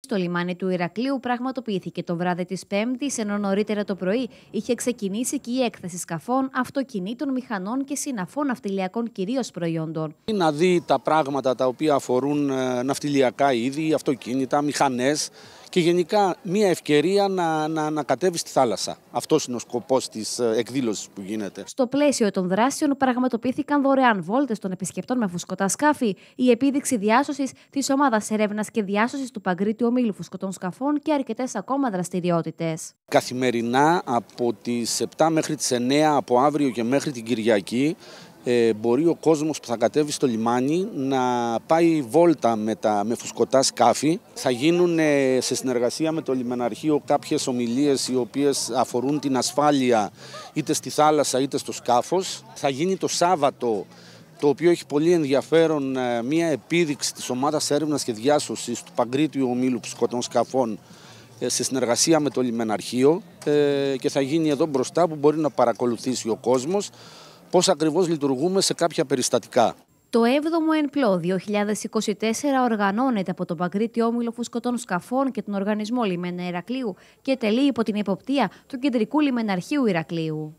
στο λιμάνι του Ηρακλείου πραγματοποιήθηκε το βράδυ της Πέμπτης, ενώ νωρίτερα το πρωί είχε ξεκινήσει και η έκθεση σκαφών, αυτοκινήτων, μηχανών και συναφών ναυτιλιακών κυρίως προϊόντων. Να δει τα πράγματα τα οποία αφορούν ε, ναυτιλιακά είδη, αυτοκίνητα, μηχανές και γενικά μια ευκαιρία να, να, να κατέβεις στη θάλασσα. Αυτός είναι ο σκοπός της ε, εκδήλωσης που γίνεται. Στο πλαίσιο των δράσεων, πραγματοποιήθηκαν δωρεάν βόλτες των επισκεπτών με φουσκωτά σκάφη, η επίδειξη διάσωσης της ομάδας έρευνας και διάσωσης του Παγκρίτιου Ομίλου Φουσκωτών Σκαφών και αρκετές ακόμα δραστηριότητες. Καθημερινά από τις 7 μέχρι τις 9, από αύριο και μέχρι την Κυριακή, ε, μπορεί ο κόσμος που θα κατέβει στο λιμάνι να πάει βόλτα με, τα, με φουσκωτά σκάφη. Θα γίνουν ε, σε συνεργασία με το λιμεναρχείο κάποιες ομιλίες οι οποίες αφορούν την ασφάλεια είτε στη θάλασσα είτε στο σκάφος. Θα γίνει το Σάββατο το οποίο έχει πολύ ενδιαφέρον ε, μια επίδειξη της ομάδας έρευνας και διάσωσης του Παγκρίτιου Ομίλου φουσκωτών Σκαφών ε, σε συνεργασία με το λιμεναρχείο και θα γίνει εδώ μπροστά που μπορεί να παρακολουθήσει ο κόσμος πώς ακριβώς λειτουργούμε σε κάποια περιστατικά. Το 7ο ΕΝΠΛΟ 2024 οργανώνεται από τον Παγκρίτη Όμιλο Φουσκωτών Σκαφών και τον Οργανισμό Λιμένα Ηρακλείου και τελεί υπό την υποπτία του Κεντρικού Λιμεναρχείου Ηρακλείου.